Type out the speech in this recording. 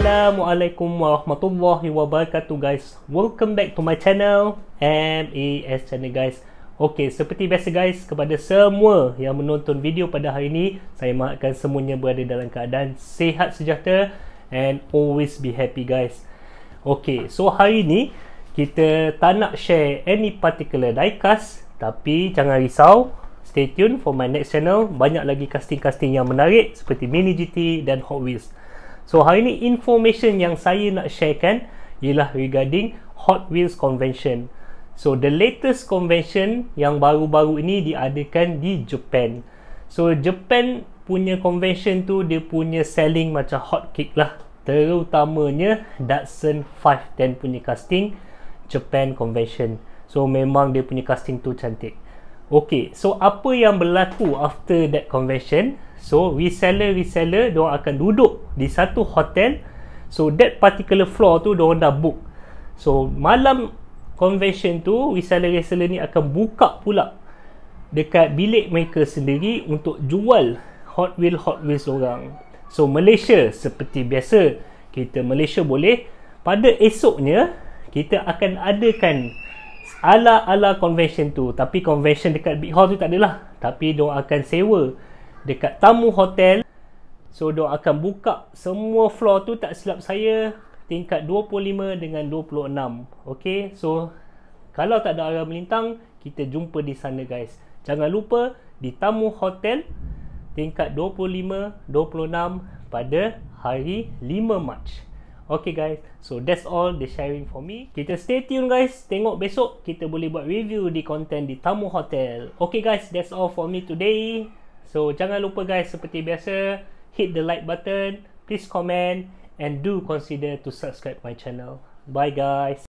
Assalamualaikum warahmatullahi wabarakatuh guys Welcome back to my channel MAS channel guys Ok seperti biasa guys kepada semua yang menonton video pada hari ini Saya mahatkan semuanya berada dalam keadaan sehat sejahtera And always be happy guys Ok so hari ini kita tak nak share any particular diecast Tapi jangan risau Stay tune for my next channel Banyak lagi casting-casting yang menarik Seperti Mini GT dan Hot Wheels So hari ni information yang saya nak sharekan ialah regarding Hot Wheels Convention. So the latest convention yang baru-baru ini diadakan di Japan. So Japan punya convention tu dia punya selling macam hot cake lah. Terutamanya Datsun 510 punya casting Japan convention. So memang dia punya casting tu cantik. Okay, so apa yang berlaku after that convention? So reseller-reseller dia akan duduk di satu hotel. So that particular floor tu dia dah book. So malam convention tu reseller-reseller ni akan buka pula dekat bilik mereka sendiri untuk jual Hot Wheel Hot Wheels orang. So Malaysia seperti biasa kita Malaysia boleh pada esoknya kita akan adakan ala-ala convention tu tapi convention dekat big hall tu tak adalah tapi dia akan sewa dekat tamu hotel so dia akan buka semua floor tu tak silap saya tingkat 25 dengan 26 okay. so kalau tak ada arah melintang kita jumpa di sana guys jangan lupa di tamu hotel tingkat 25 26 pada hari 5 Mac Okay guys so that's all the sharing for me kita stay tune guys tengok besok kita boleh buat review di konten di tamu hotel Okay guys that's all for me today So jangan lupa guys seperti biasa hit the like button, please comment and do consider to subscribe my channel. Bye guys.